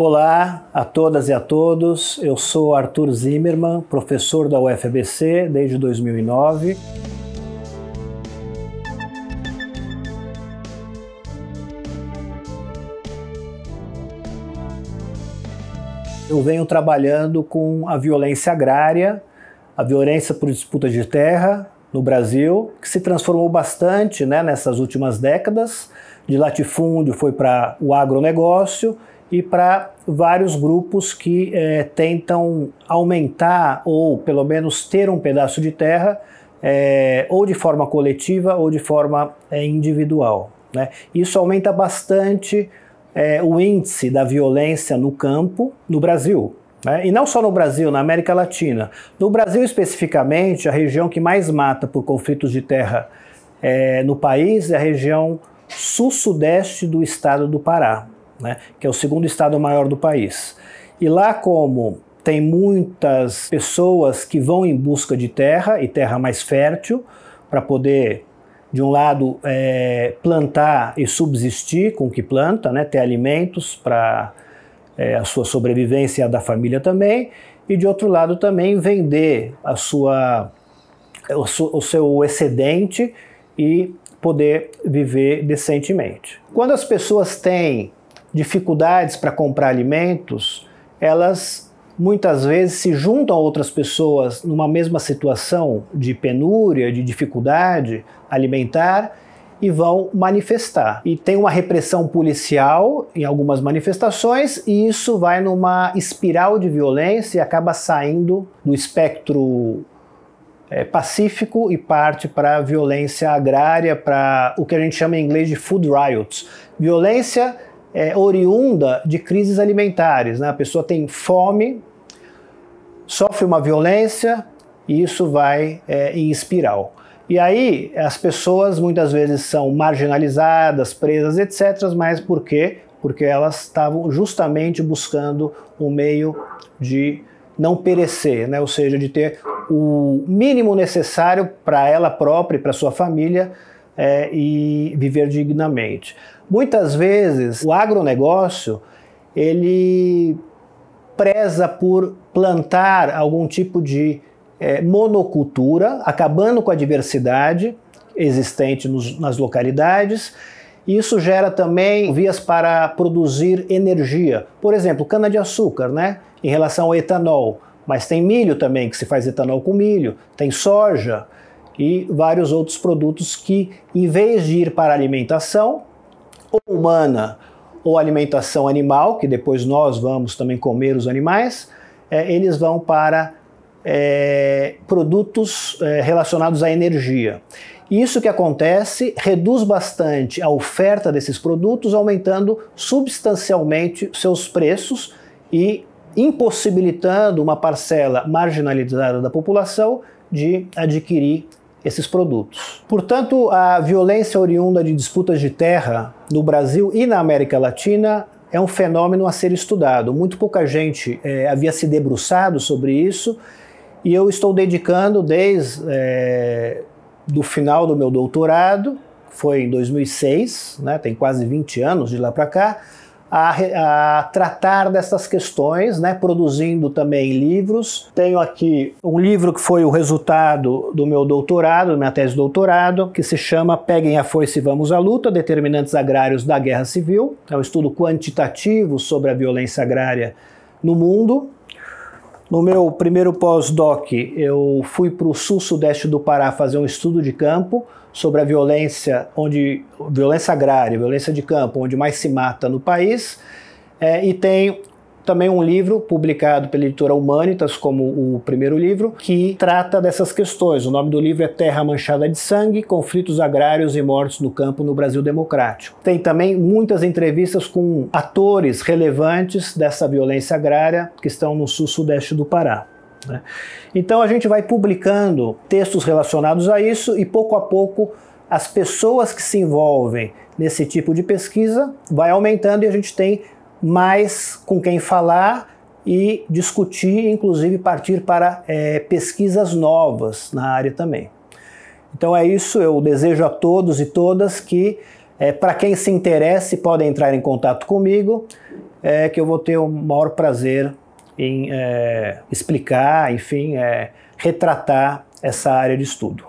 Olá a todas e a todos. Eu sou Arthur Zimmermann, professor da UFBC desde 2009. Eu venho trabalhando com a violência agrária, a violência por disputa de terra no Brasil, que se transformou bastante né, nessas últimas décadas. De latifúndio foi para o agronegócio e para vários grupos que é, tentam aumentar ou pelo menos ter um pedaço de terra, é, ou de forma coletiva ou de forma é, individual. Né? Isso aumenta bastante é, o índice da violência no campo no Brasil. Né? E não só no Brasil, na América Latina. No Brasil, especificamente, a região que mais mata por conflitos de terra é, no país é a região sul-sudeste do estado do Pará né, que é o segundo estado maior do país. E lá, como tem muitas pessoas que vão em busca de terra e terra mais fértil para poder, de um lado, é, plantar e subsistir com o que planta, né, ter alimentos para é, a sua sobrevivência e a da família também, e de outro lado também vender a sua, o, su, o seu excedente e poder viver decentemente. Quando as pessoas têm dificuldades para comprar alimentos, elas muitas vezes se juntam a outras pessoas numa mesma situação de penúria, de dificuldade alimentar e vão manifestar. E tem uma repressão policial em algumas manifestações, e isso vai numa espiral de violência e acaba saindo do espectro é, pacífico e parte para a violência agrária, para o que a gente chama em inglês de food riots violência é, oriunda de crises alimentares. Né? A pessoa tem fome, sofre uma violência e isso vai é, em espiral. E aí as pessoas muitas vezes são marginalizadas, presas, etc. Mas por quê? Porque elas estavam justamente buscando um meio de não perecer, né? ou seja, de ter o mínimo necessário para ela própria e para sua família é, e viver dignamente. Muitas vezes o agronegócio ele preza por plantar algum tipo de é, monocultura, acabando com a diversidade existente nos, nas localidades. Isso gera também vias para produzir energia, por exemplo, cana-de-açúcar, né? Em relação ao etanol, mas tem milho também, que se faz etanol com milho, tem soja e vários outros produtos que, em vez de ir para alimentação ou humana ou alimentação animal, que depois nós vamos também comer os animais, é, eles vão para é, produtos é, relacionados à energia. Isso que acontece reduz bastante a oferta desses produtos, aumentando substancialmente seus preços e impossibilitando uma parcela marginalizada da população de adquirir esses produtos. Portanto, a violência oriunda de disputas de terra no Brasil e na América Latina é um fenômeno a ser estudado. Muito pouca gente é, havia se debruçado sobre isso e eu estou dedicando desde é, do final do meu doutorado, foi em 2006, né, tem quase 20 anos de lá para cá, a, a, tratar dessas questões, né, produzindo também livros. Tenho aqui um livro que foi o resultado do meu doutorado, da minha tese de doutorado, que se chama Peguem a Foice e Vamos à Luta, Determinantes Agrários da Guerra Civil. É um estudo quantitativo sobre a violência agrária no mundo. No meu primeiro pós-doc, eu fui para o sul-sudeste do Pará fazer um estudo de campo sobre a violência, onde violência agrária, violência de campo, onde mais se mata no país. É, e tem também um livro publicado pela editora Humanitas, como o primeiro livro, que trata dessas questões. O nome do livro é Terra Manchada de Sangue: Conflitos Agrários e Mortes no Campo no Brasil Democrático. Tem também muitas entrevistas com atores relevantes dessa violência agrária que estão no sul-sudeste do Pará. Né? Então a gente vai publicando textos relacionados a isso e pouco a pouco as pessoas que se envolvem nesse tipo de pesquisa vai aumentando e a gente tem mas com quem falar e discutir, inclusive partir para é, pesquisas novas na área também. Então é isso, eu desejo a todos e todas que, é, para quem se interesse, podem entrar em contato comigo, é, que eu vou ter o maior prazer em é, explicar, enfim, é, retratar essa área de estudo.